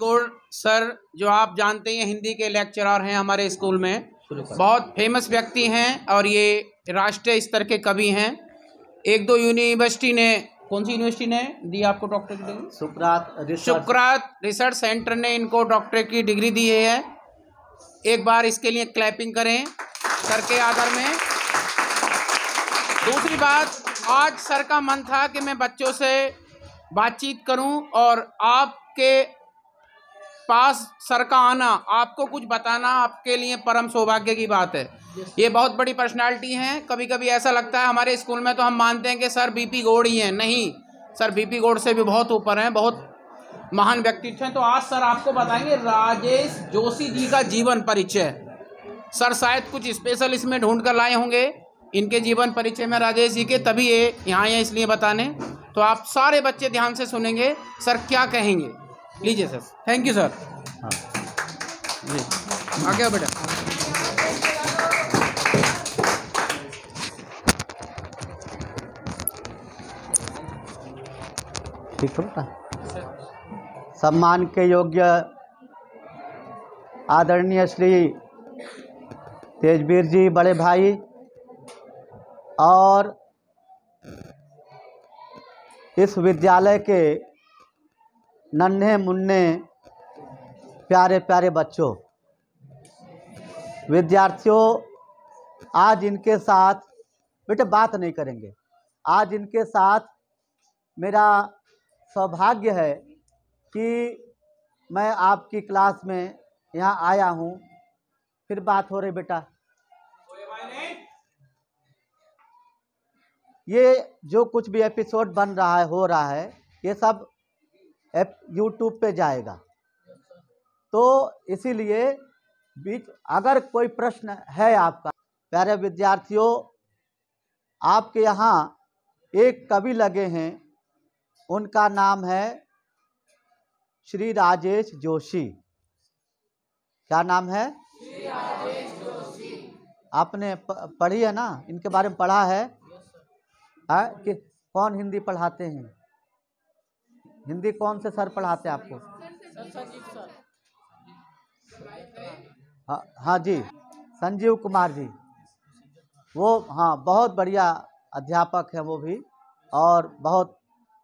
गोड़ सर जो आप जानते हैं हिंदी के लेक्चरर हैं हमारे स्कूल में बहुत फेमस व्यक्ति हैं और ये राष्ट्रीय स्तर के कवि हैं एक दो यूनिवर्सिटी ने कौन सी यूनिवर्सिटी ने दी आपको डॉक्टर की डिग्री सुप्रात सुकरात रिसर्च सेंटर ने इनको डॉक्टर की डिग्री दी है एक बार इसके लिए क्लैपिंग करें सर के आदर में दूसरी बात आज सर का मन था कि मैं बच्चों से बातचीत करूं और आपके पास सर का आना आपको कुछ बताना आपके लिए परम सौभाग्य की बात है ये बहुत बड़ी पर्सनालिटी हैं कभी कभी ऐसा लगता है हमारे स्कूल में तो हम मानते हैं कि सर बीपी गौड़ ही हैं नहीं सर बीपी गौड़ से भी बहुत ऊपर हैं बहुत महान व्यक्तित्व हैं तो आज सर आपको बताएंगे राजेश जोशी जी का जीवन परिचय सर शायद कुछ स्पेशल इसमें ढूंढ कर लाए होंगे इनके जीवन परिचय में राजेश जी के तभी ये यहाँ आए इसलिए बताने तो आप सारे बच्चे ध्यान से सुनेंगे सर क्या कहेंगे लीजिए सर थैंक यू सर हाँ जी आगे आओ बेटा ठीक है बेटा सम्मान के योग्य आदरणीय श्री तेजवीर जी बड़े भाई और इस विद्यालय के नन्हे मुन्ने प्यारे प्यारे बच्चों विद्यार्थियों आज इनके साथ बेटे बात नहीं करेंगे आज इनके साथ मेरा सौभाग्य है कि मैं आपकी क्लास में यहाँ आया हूँ फिर बात हो रही बेटा ये जो कुछ भी एपिसोड बन रहा है हो रहा है ये सब ऐप यूट्यूब पे जाएगा तो इसीलिए बीच अगर कोई प्रश्न है आपका प्यारे विद्यार्थियों आपके यहाँ एक कवि लगे हैं उनका नाम है श्री राजेश जोशी क्या नाम है श्री राजेश जोशी आपने पढ़ी है ना इनके बारे में पढ़ा है आ, हाँ, कि कौन हिंदी पढ़ाते हैं हिंदी कौन से सर पढ़ाते हैं आपको हाँ हाँ जी संजीव कुमार जी वो हाँ बहुत बढ़िया अध्यापक हैं वो भी और बहुत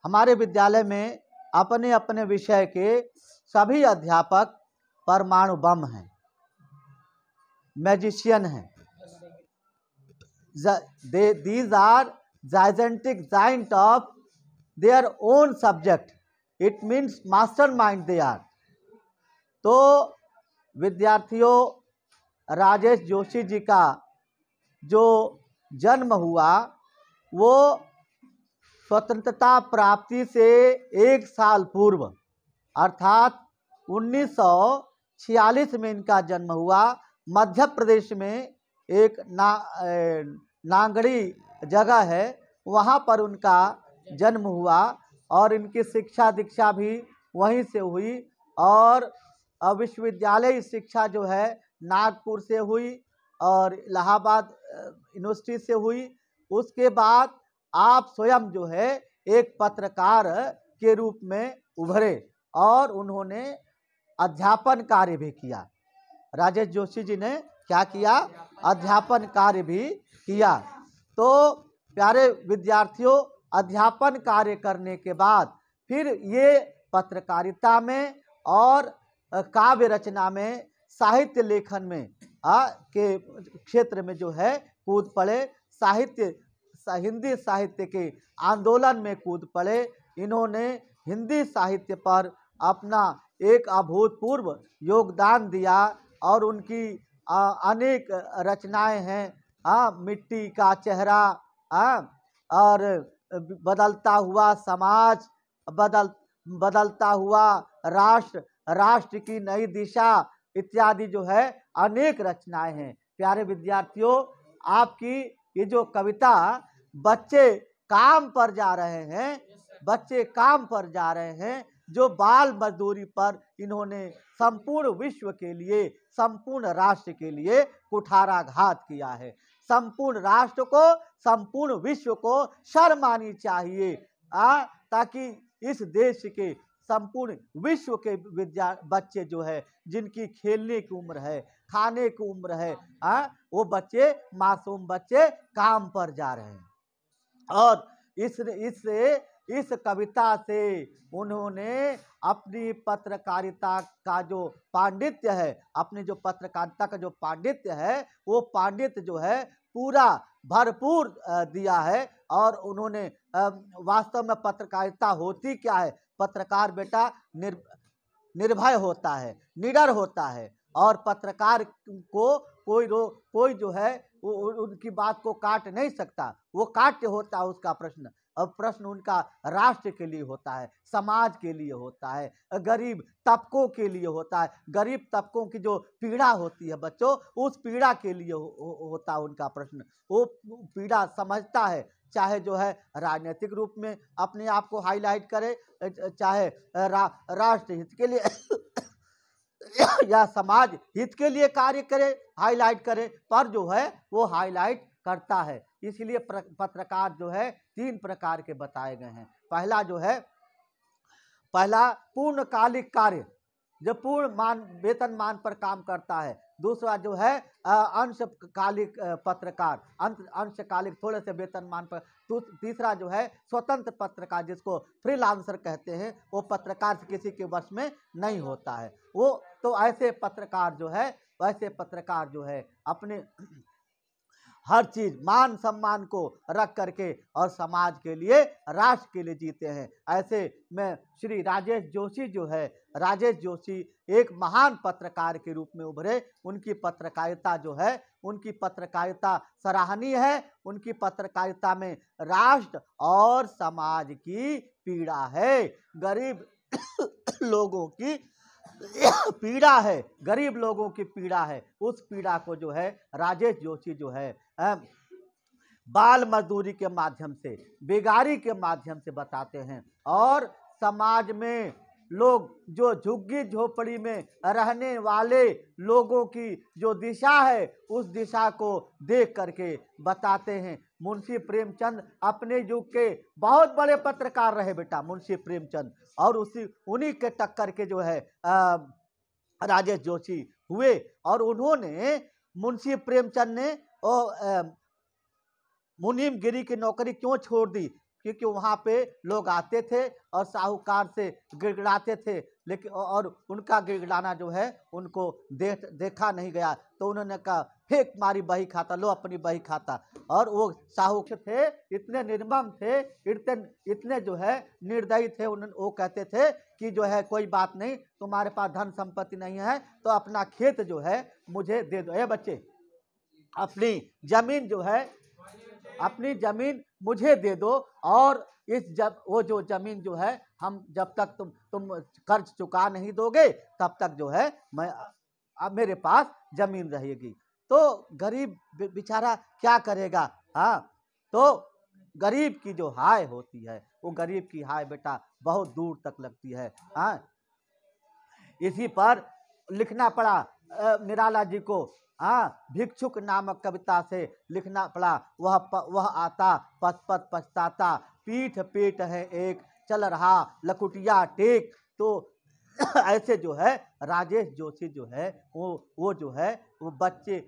हमारे विद्यालय में अपने अपने विषय के सभी अध्यापक परमाणु बम हैं मैजिशियन हैं these are gigantic giant of their own subject it means master mind they are तो विद्यार्थियों राजेश जोशी जी का जो जन्म हुआ वो स्वतंत्रता प्राप्ति से एक साल पूर्व अर्थात 1946 में इनका जन्म हुआ मध्य प्रदेश में एक ना नांगड़ी जगह है वहाँ पर उनका जन्म हुआ और इनकी शिक्षा दीक्षा भी वहीं से हुई और विश्वविद्यालय शिक्षा जो है नागपुर से हुई और इलाहाबाद यूनिवर्सिटी से हुई उसके बाद आप स्वयं जो है एक पत्रकार के रूप में उभरे और उन्होंने अध्यापन कार्य भी किया राजेश जोशी जी ने क्या किया अध्यापन कार्य भी किया तो प्यारे विद्यार्थियों अध्यापन कार्य करने के बाद फिर ये पत्रकारिता में और काव्य रचना में साहित्य लेखन में आ, के क्षेत्र में जो है कूद पड़े साहित्य हिंदी साहित्य के आंदोलन में कूद पड़े इन्होंने हिंदी साहित्य पर अपना एक अभूतपूर्व योगदान दिया और उनकी आ, अनेक रचनाएं हैं आ, मिट्टी का चेहरा आ, और बदलता हुआ समाज बदल बदलता हुआ राष्ट्र राष्ट्र की नई दिशा इत्यादि जो है अनेक रचनाएं हैं प्यारे विद्यार्थियों आपकी ये जो कविता बच्चे काम पर जा रहे हैं बच्चे काम पर जा रहे हैं जो बाल मजदूरी पर इन्होंने संपूर्ण विश्व के लिए संपूर्ण राष्ट्र के लिए कुठाराघात किया है संपूर्ण राष्ट्र को संपूर्ण विश्व को शर्म आनी चाहिए आ ताकि इस देश के संपूर्ण विश्व के विद्या बच्चे जो है जिनकी खेलने की उम्र है खाने की उम्र है आ, वो बच्चे मासूम बच्चे काम पर जा रहे हैं और इस इससे इस कविता से उन्होंने अपनी पत्रकारिता का जो पांडित्य है अपने जो पत्रकारिता का जो पांडित्य है वो पांडित्य जो है पूरा भरपूर दिया है और उन्होंने वास्तव में पत्रकारिता होती क्या है पत्रकार बेटा निर् निर्भय होता है निडर होता है और पत्रकार को कोई रो कोई जो है वो उनकी बात को काट नहीं सकता वो काट्य होता है उसका प्रश्न अब प्रश्न उनका राष्ट्र के लिए होता है समाज के लिए होता है गरीब तबकों के लिए होता है गरीब तबकों की जो पीड़ा होती है बच्चों उस पीड़ा के लिए हो, हो, होता है उनका प्रश्न वो पीड़ा समझता है चाहे जो है राजनीतिक रूप में अपने आप को हाईलाइट करे चाहे रा, राष्ट्र हित के लिए या समाज हित के लिए कार्य करे हाईलाइट करे पर जो है वो हाईलाइट करता है इसलिए पत्रकार जो है तीन प्रकार के बताए गए हैं पहला जो है पहला पूर्णकालिक कार्य जो पूर्ण मान वेतन मान पर काम करता है दूसरा जो है अंशकालिक पत्रकार अंशकालिक थोड़े से वेतन मान पर तीसरा जो है स्वतंत्र पत्रकार जिसको फ्रीलांसर कहते हैं वो पत्रकार किसी के वर्ष में नहीं होता है वो तो ऐसे पत्रकार जो है वैसे पत्रकार जो है अपने हर चीज मान सम्मान को रख करके और समाज के लिए राष्ट्र के लिए जीते हैं ऐसे में श्री राजेश जोशी जो है राजेश जोशी एक महान पत्रकार के रूप में उभरे उनकी पत्रकारिता जो है उनकी पत्रकारिता सराहनीय है उनकी पत्रकारिता में राष्ट्र और समाज की पीड़ा है गरीब लोगों की पीड़ा है गरीब लोगों की पीड़ा है उस पीड़ा को जो है राजेश जोशी जो है बाल मजदूरी के माध्यम से बेगारी के माध्यम से बताते हैं और समाज में लोग जो झुग्गी झोपड़ी में रहने वाले लोगों की जो दिशा है उस दिशा को देख करके बताते हैं मुंशी प्रेमचंद अपने युग के बहुत बड़े पत्रकार रहे बेटा मुंशी प्रेमचंद और उसी उन्हीं के टक्कर के जो है राजेश जोशी हुए और उन्होंने मुंशी प्रेमचंद ने और मुनीम गिरी की नौकरी क्यों छोड़ दी क्योंकि वहाँ पे लोग आते थे और साहूकार से गिड़गिड़ाते थे लेकिन और उनका गिड़गिड़ाना जो है उनको देख देखा नहीं गया तो उन्होंने कहा फेंक मारी बही खाता लो अपनी बही खाता और वो साहू थे इतने निर्मम थे इतने इतने जो है निर्दयी थे उन्होंने वो कहते थे कि जो है कोई बात नहीं तुम्हारे पास धन संपत्ति नहीं है तो अपना खेत जो है मुझे दे दो ये बच्चे अपनी ज़मीन जो है अपनी ज़मीन मुझे दे दो और इस जब वो जो ज़मीन जो है हम जब तक तुम तुम कर्ज चुका नहीं दोगे तब तक जो है मैं अब मेरे पास ज़मीन रहेगी तो गरीब बेचारा क्या करेगा हाँ तो गरीब की जो हाय होती है वो गरीब की हाय बेटा बहुत दूर तक लगती है हाँ इसी पर लिखना पड़ा निराला जी को आ भिक्षुक नामक कविता से लिखना पड़ा वह प, वह आता पथ पथ पछताता पीठ पीठ है एक चल रहा लकुटिया टेक तो ऐसे जो है राजेश जोशी जो है वो वो जो है वो बच्चे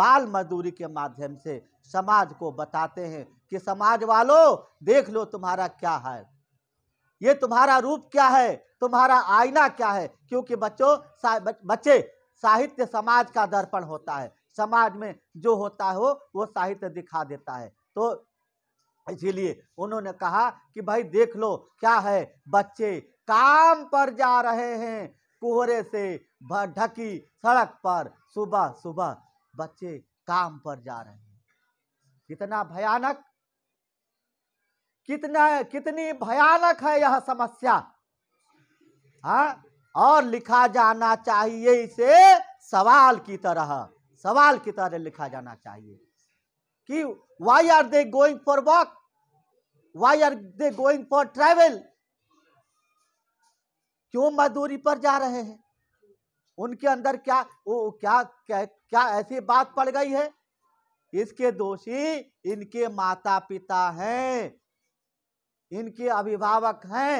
बाल मजदूरी के माध्यम से समाज को बताते हैं कि समाज वालों देख लो तुम्हारा क्या है ये तुम्हारा रूप क्या है तुम्हारा आईना क्या है क्योंकि बच्चों बच्चे साहित्य समाज का दर्पण होता है समाज में जो होता है हो वो साहित्य दिखा देता है तो इसीलिए उन्होंने कहा कि भाई देख लो क्या है बच्चे काम पर जा रहे हैं कोहरे से ढकी सड़क पर सुबह सुबह बच्चे काम पर जा रहे हैं कितना भयानक कितना कितनी भयानक है यह समस्या हाँ और लिखा जाना चाहिए इसे सवाल की तरह सवाल की तरह लिखा जाना चाहिए कि why are they going for walk why are they going for travel क्यों मजदूरी पर जा रहे हैं उनके अंदर क्या वो क्या क्या, क्या ऐसी बात पड़ गई है इसके दोषी इनके माता पिता हैं इनके अभिभावक हैं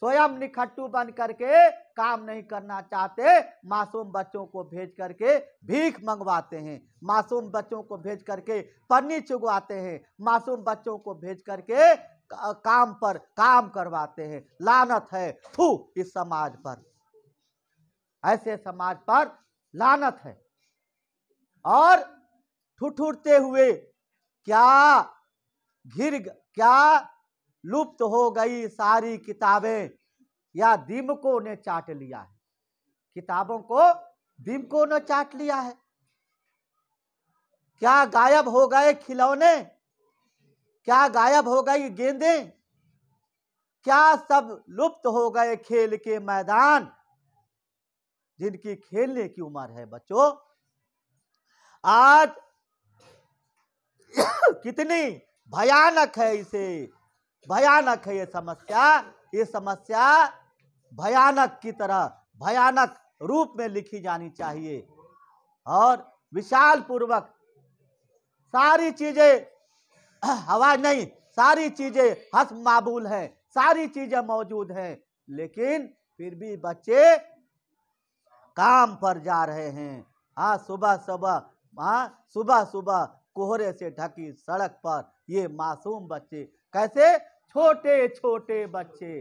स्वयं निखट्टू बन करके काम नहीं करना चाहते मासूम बच्चों को भेज करके भीख मंगवाते हैं मासूम बच्चों को भेज करके पन्नी चुगवाते हैं मासूम बच्चों को भेज करके काम पर काम करवाते हैं लानत है थू इस समाज पर ऐसे समाज पर लानत है और ठुठुरते हुए क्या घिर क्या लुप्त हो गई सारी किताबें या दीमकों ने चाट लिया है किताबों को दीमकों ने चाट लिया है क्या गायब हो गए खिलौने क्या गायब हो गई गेंदे क्या सब लुप्त हो गए खेल के मैदान जिनकी खेलने की उम्र है बच्चों आज कितनी भयानक है इसे भयानक है ये समस्या ये समस्या भयानक की तरह भयानक रूप में लिखी जानी चाहिए और विशाल पूर्वक सारी चीजें आवाज नहीं सारी चीजें हस माबूल हैं सारी चीजें मौजूद हैं लेकिन फिर भी बच्चे काम पर जा रहे हैं हाँ सुबह सुबह हाँ सुबह सुबह कोहरे से ढकी सड़क पर ये मासूम बच्चे कैसे छोटे छोटे बच्चे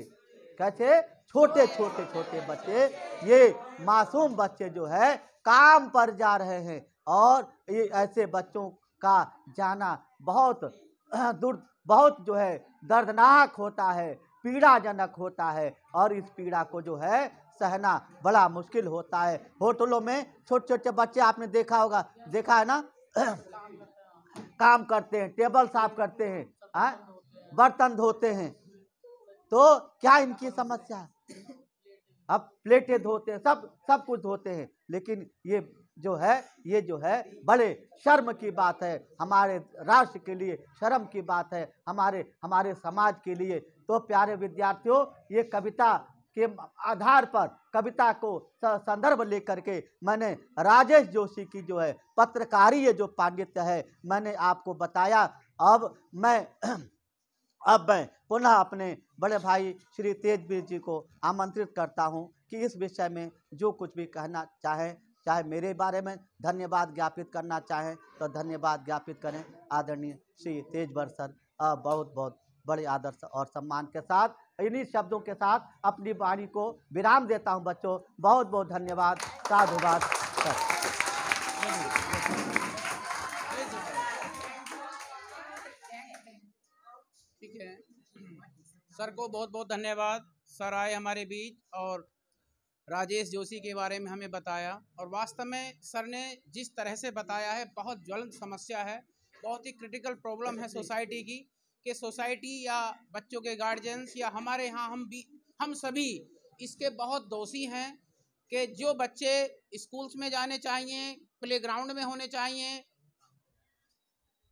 कैसे छोटे छोटे छोटे बच्चे ये मासूम बच्चे जो है काम पर जा रहे हैं और ये ऐसे बच्चों का जाना बहुत बहुत जो है दर्दनाक होता है पीड़ाजनक होता है और इस पीड़ा को जो है सहना बड़ा मुश्किल होता है होटलों में छोटे छोटे बच्चे आपने देखा होगा देखा है ना काम करते हैं टेबल साफ करते हैं आ? हाँ? बर्तन धोते हैं तो क्या इनकी समस्या है अब प्लेटें धोते हैं सब सब कुछ धोते हैं लेकिन ये जो है ये जो है बड़े शर्म की बात है हमारे राष्ट्र के लिए शर्म की बात है हमारे हमारे समाज के लिए तो प्यारे विद्यार्थियों ये कविता के आधार पर कविता को संदर्भ लेकर के मैंने राजेश जोशी की जो है पत्रकारी ये जो पांडित्य है मैंने आपको बताया अब मैं अब मैं पुनः अपने बड़े भाई श्री तेजवीर जी को आमंत्रित करता हूँ कि इस विषय में जो कुछ भी कहना चाहें चाहे मेरे बारे में धन्यवाद ज्ञापित करना चाहें तो धन्यवाद ज्ञापित करें आदरणीय श्री तेजवर सर बहुत बहुत बड़े आदर्श और सम्मान के साथ इन्हीं शब्दों के साथ अपनी वाणी को विराम देता हूं बच्चों बहुत बहुत धन्यवाद साधुवाद सर को बहुत बहुत धन्यवाद सर आए हमारे बीच और राजेश जोशी के बारे में हमें बताया और वास्तव में सर ने जिस तरह से बताया है बहुत ज्वलंत समस्या है बहुत ही क्रिटिकल प्रॉब्लम है सोसाइटी की कि सोसाइटी या बच्चों के गार्जियंस या हमारे यहाँ हम भी हम सभी इसके बहुत दोषी हैं कि जो बच्चे स्कूल्स में जाने चाहिए प्लेग्राउंड में होने चाहिए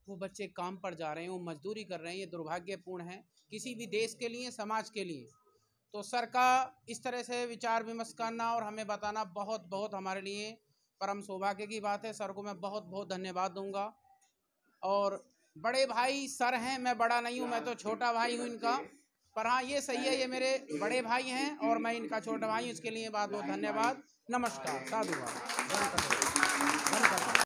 वो बच्चे काम पर जा रहे हैं वो मजदूरी कर रहे हैं ये दुर्भाग्यपूर्ण है किसी भी देश के लिए समाज के लिए तो सर का इस तरह से विचार विमर्श करना और हमें बताना बहुत बहुत हमारे लिए परम सौभाग्य की बात है सर को मैं बहुत बहुत धन्यवाद दूंगा और बड़े भाई सर हैं मैं बड़ा नहीं हूँ मैं तो छोटा भाई हूँ इनका पर हाँ ये सही है ये मेरे बड़े भाई हैं और मैं इनका छोटा भाई हूँ इसके लिए बहुत बहुत धन्यवाद नमस्कार साधुवाद